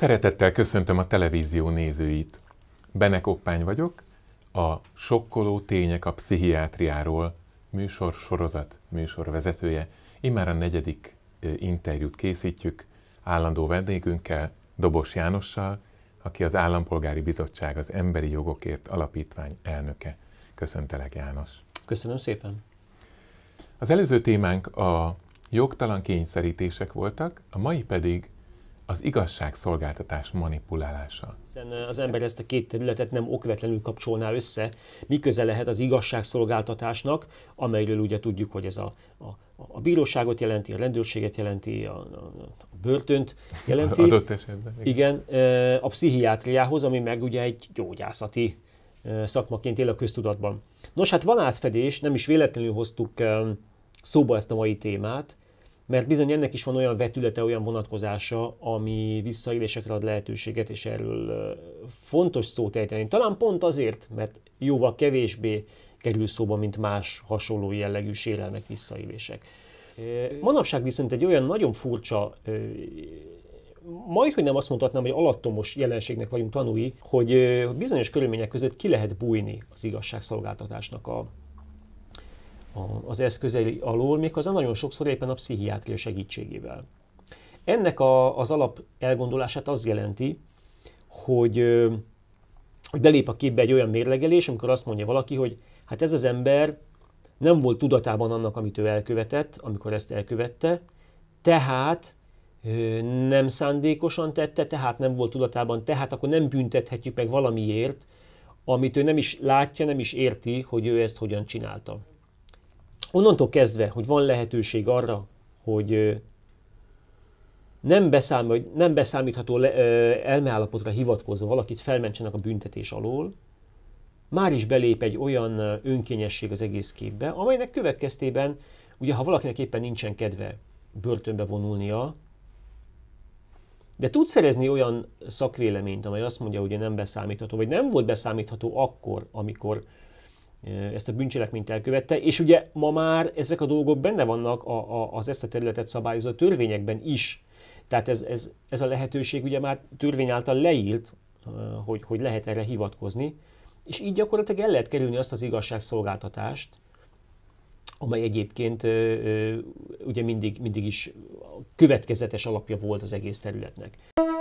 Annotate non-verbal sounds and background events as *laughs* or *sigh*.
Szeretettel köszöntöm a televízió nézőit. Benek Oppány vagyok, a Sokkoló tények a pszichiátriáról műsor sorozat műsorvezetője. Immár a negyedik interjút készítjük állandó vendégünkkel, Dobos Jánossal, aki az Állampolgári Bizottság az Emberi Jogokért Alapítvány elnöke. Köszöntelek, János. Köszönöm szépen. Az előző témánk a jogtalan kényszerítések voltak, a mai pedig az igazságszolgáltatás manipulálása. Hiszen eh, az ember ezt a két területet nem okvetlenül kapcsolná össze. Mi köze lehet az igazságszolgáltatásnak, amelyről ugye tudjuk, hogy ez a, a, a bíróságot jelenti, a rendőrséget jelenti, a, a, a börtönt jelenti. *laughs* Adott esetben. Igen. igen, eh, a pszichiátriához, ami meg ugye egy gyógyászati eh, szakmaként él a köztudatban. Nos, hát van átfedés, nem is véletlenül hoztuk szóba ezt a mai témát, mert bizony ennek is van olyan vetülete, olyan vonatkozása, ami visszaélésekre ad lehetőséget, és erről fontos szót ejteni. Talán pont azért, mert jóval kevésbé kerül szóba, mint más hasonló jellegű sérelmek, visszaélések. Manapság viszont egy olyan nagyon furcsa majd, hogy nem azt mondhatnám, hogy alattomos jelenségnek vagyunk tanúi, hogy bizonyos körülmények között ki lehet bújni az igazságszolgáltatásnak a az eszközei alól, méghozzá nagyon sokszor éppen a pszichiátria segítségével. Ennek a, az alap elgondolását az jelenti, hogy, hogy belép a képbe egy olyan mérlegelés, amikor azt mondja valaki, hogy hát ez az ember nem volt tudatában annak, amit ő elkövetett, amikor ezt elkövette, tehát nem szándékosan tette, tehát nem volt tudatában, tehát akkor nem büntethetjük meg valamiért, amit ő nem is látja, nem is érti, hogy ő ezt hogyan csinálta onnantól kezdve, hogy van lehetőség arra, hogy nem, beszámol, nem beszámítható elmeállapotra hivatkozva valakit felmentsenek a büntetés alól, már is belép egy olyan önkényesség az egész képbe, amelynek következtében, ugye ha valakinek éppen nincsen kedve börtönbe vonulnia, de tud szerezni olyan szakvéleményt, amely azt mondja, hogy nem beszámítható, vagy nem volt beszámítható akkor, amikor ezt a bűncselekményt elkövette, és ugye ma már ezek a dolgok benne vannak a, a, az ezt a területet szabályozó törvényekben is. Tehát ez, ez, ez a lehetőség ugye már törvény által leírt, hogy, hogy lehet erre hivatkozni, és így gyakorlatilag el lehet kerülni azt az igazságszolgáltatást, amely egyébként ugye mindig, mindig is következetes alapja volt az egész területnek.